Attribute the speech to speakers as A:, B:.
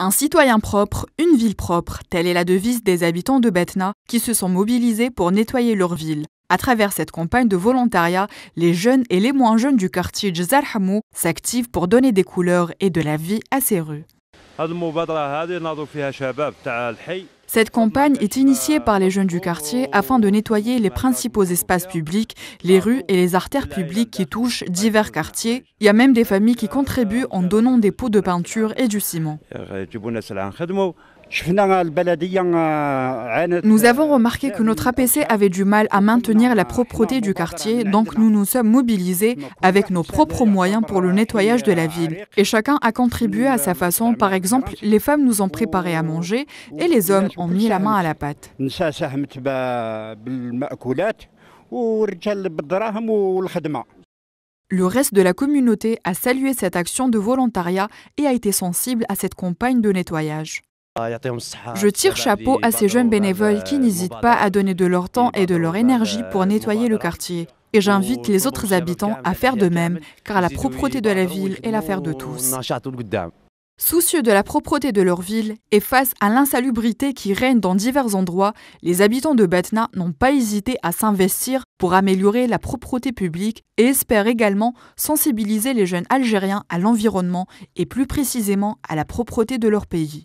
A: Un citoyen propre, une ville propre, telle est la devise des habitants de Betna qui se sont mobilisés pour nettoyer leur ville. À travers cette campagne de volontariat, les jeunes et les moins jeunes du quartier Jzalhamou s'activent pour donner des couleurs et de la vie à ces rues. Cette campagne est initiée par les jeunes du quartier afin de nettoyer les principaux espaces publics, les rues et les artères publiques qui touchent divers quartiers. Il y a même des familles qui contribuent en donnant des pots de peinture et du ciment. Nous avons remarqué que notre APC avait du mal à maintenir la propreté du quartier, donc nous nous sommes mobilisés avec nos propres moyens pour le nettoyage de la ville. Et chacun a contribué à sa façon. Par exemple, les femmes nous ont préparé à manger et les hommes ont mis la main à la pâte. Le reste de la communauté a salué cette action de volontariat et a été sensible à cette campagne de nettoyage. Je tire chapeau à ces jeunes bénévoles qui n'hésitent pas à donner de leur temps et de leur énergie pour nettoyer le quartier. Et j'invite les autres habitants à faire de même, car la propreté de la ville est l'affaire de tous. Soucieux de la propreté de leur ville et face à l'insalubrité qui règne dans divers endroits, les habitants de Batna n'ont pas hésité à s'investir pour améliorer la propreté publique et espèrent également sensibiliser les jeunes Algériens à l'environnement et plus précisément à la propreté de leur pays.